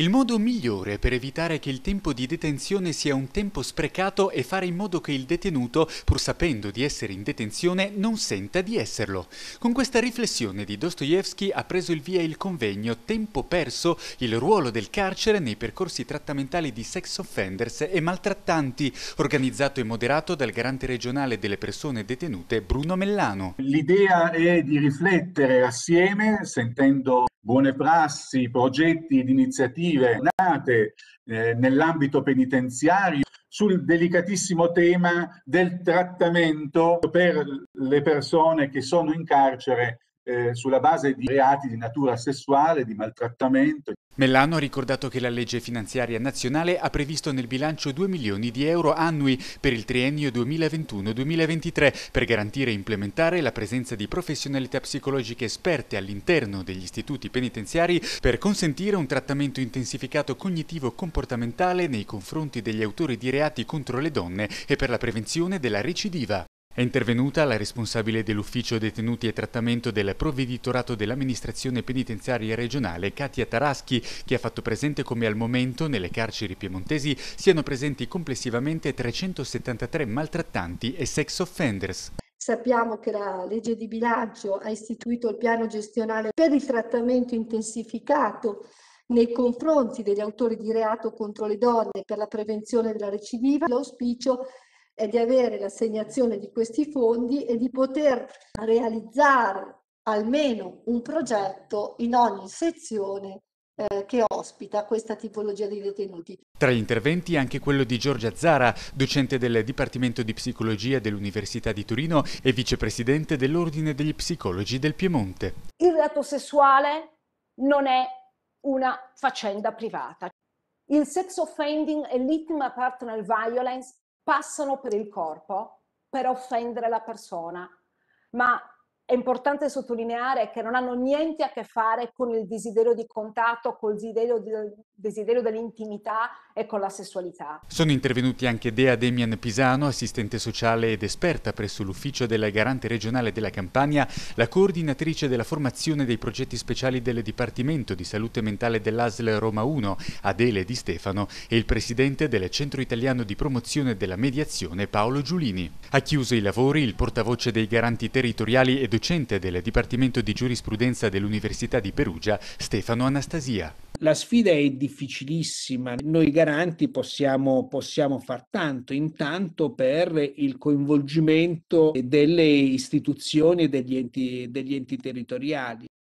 Il modo migliore per evitare che il tempo di detenzione sia un tempo sprecato è fare in modo che il detenuto, pur sapendo di essere in detenzione, non senta di esserlo. Con questa riflessione di Dostoevsky ha preso il via il convegno Tempo perso, il ruolo del carcere nei percorsi trattamentali di sex offenders e maltrattanti, organizzato e moderato dal garante regionale delle persone detenute Bruno Mellano. L'idea è di riflettere assieme, sentendo buone prassi, progetti ed iniziative nate eh, nell'ambito penitenziario sul delicatissimo tema del trattamento per le persone che sono in carcere eh, sulla base di reati di natura sessuale, di maltrattamento. Mellano ha ricordato che la legge finanziaria nazionale ha previsto nel bilancio 2 milioni di euro annui per il triennio 2021-2023 per garantire e implementare la presenza di professionalità psicologiche esperte all'interno degli istituti penitenziari per consentire un trattamento intensificato cognitivo-comportamentale nei confronti degli autori di reati contro le donne e per la prevenzione della recidiva. È intervenuta la responsabile dell'ufficio detenuti e trattamento del provveditorato dell'amministrazione penitenziaria regionale Katia Taraschi che ha fatto presente come al momento nelle carceri piemontesi siano presenti complessivamente 373 maltrattanti e sex offenders. Sappiamo che la legge di bilancio ha istituito il piano gestionale per il trattamento intensificato nei confronti degli autori di reato contro le donne per la prevenzione della recidiva. L'auspicio è di avere l'assegnazione di questi fondi e di poter realizzare almeno un progetto in ogni sezione eh, che ospita questa tipologia di detenuti. Tra gli interventi anche quello di Giorgia Zara, docente del Dipartimento di Psicologia dell'Università di Torino e vicepresidente dell'Ordine degli Psicologi del Piemonte. Il reato sessuale non è una faccenda privata. Il sex offending e l'intima partner violence passano per il corpo per offendere la persona, ma è importante sottolineare che non hanno niente a che fare con il desiderio di contatto, col desiderio, di, desiderio dell'intimità e con la sessualità. Sono intervenuti anche Dea Demian Pisano, assistente sociale ed esperta presso l'ufficio della Garante regionale della Campania, la coordinatrice della formazione dei progetti speciali del Dipartimento di Salute Mentale dell'ASL Roma 1, Adele Di Stefano, e il presidente del Centro Italiano di Promozione della Mediazione, Paolo Giulini. Ha chiuso i lavori il portavoce dei garanti territoriali ed docente del Dipartimento di Giurisprudenza dell'Università di Perugia, Stefano Anastasia. La sfida è difficilissima, noi garanti possiamo, possiamo far tanto, intanto per il coinvolgimento delle istituzioni e degli enti, degli enti territoriali.